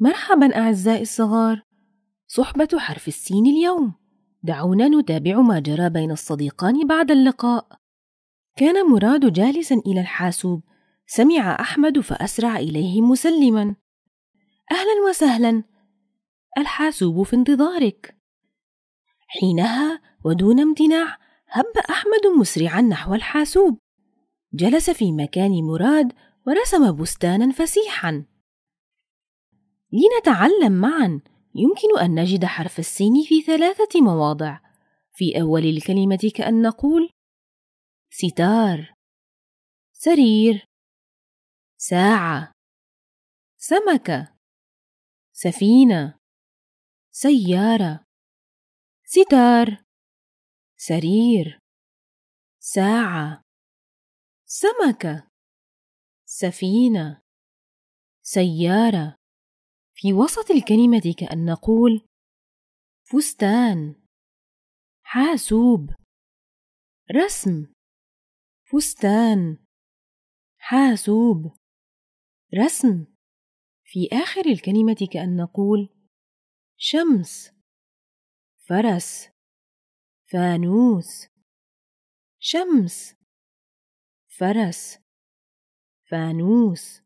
مرحبا أعزائي الصغار صحبة حرف السين اليوم دعونا نتابع ما جرى بين الصديقان بعد اللقاء كان مراد جالسا إلى الحاسوب سمع أحمد فأسرع إليه مسلما أهلا وسهلا الحاسوب في انتظارك حينها ودون امتناع هب أحمد مسرعا نحو الحاسوب جلس في مكان مراد ورسم بستانا فسيحا لنتعلم معا يمكن أن نجد حرف السين في ثلاثة مواضع في أول الكلمة كأن نقول ستار سرير ساعة سمكة سفينة سيارة ستار سرير ساعة سمكة سفينة سيارة في وسط الكلمة كأن نقول فستان حاسوب رسم فستان حاسوب رسم في آخر الكلمة كأن نقول شمس فرس فانوس شمس فرس فانوس